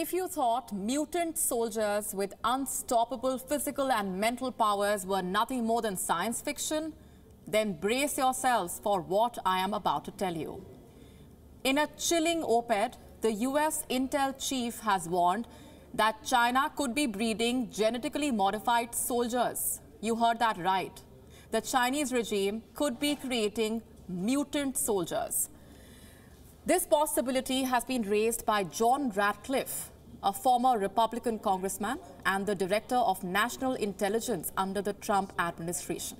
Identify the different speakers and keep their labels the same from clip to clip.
Speaker 1: If you thought mutant soldiers with unstoppable physical and mental powers were nothing more than science fiction, then brace yourselves for what I am about to tell you. In a chilling op-ed, the US intel chief has warned that China could be breeding genetically modified soldiers. You heard that right. The Chinese regime could be creating mutant soldiers. This possibility has been raised by John Ratcliffe, a former Republican congressman and the director of national intelligence under the Trump administration.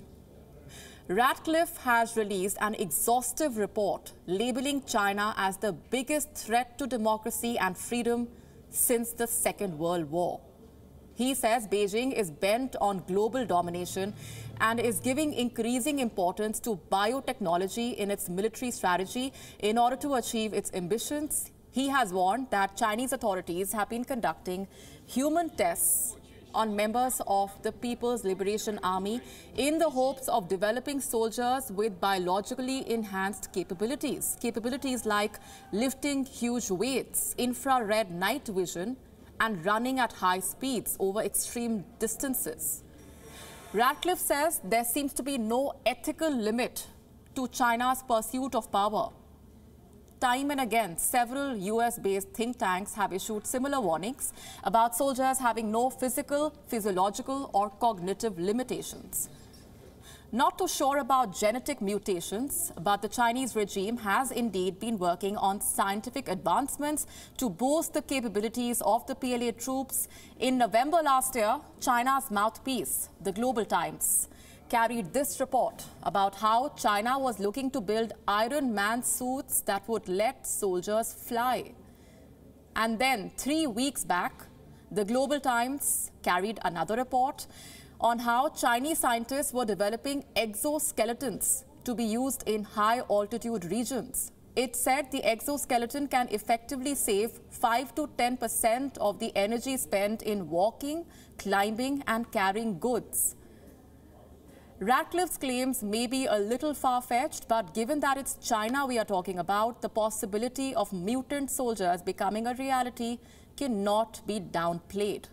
Speaker 1: Ratcliffe has released an exhaustive report labeling China as the biggest threat to democracy and freedom since the Second World War. He says Beijing is bent on global domination and is giving increasing importance to biotechnology in its military strategy in order to achieve its ambitions. He has warned that Chinese authorities have been conducting human tests on members of the People's Liberation Army in the hopes of developing soldiers with biologically enhanced capabilities. Capabilities like lifting huge weights, infrared night vision, and running at high speeds over extreme distances. Ratcliffe says there seems to be no ethical limit to China's pursuit of power. Time and again, several US-based think tanks have issued similar warnings about soldiers having no physical, physiological or cognitive limitations. Not too sure about genetic mutations, but the Chinese regime has indeed been working on scientific advancements to boost the capabilities of the PLA troops. In November last year, China's mouthpiece, the Global Times, carried this report about how China was looking to build Iron Man suits that would let soldiers fly. And then, three weeks back, the Global Times carried another report on how Chinese scientists were developing exoskeletons to be used in high altitude regions. It said the exoskeleton can effectively save 5 to 10% of the energy spent in walking, climbing and carrying goods. Ratcliffe's claims may be a little far-fetched, but given that it's China we are talking about, the possibility of mutant soldiers becoming a reality cannot be downplayed.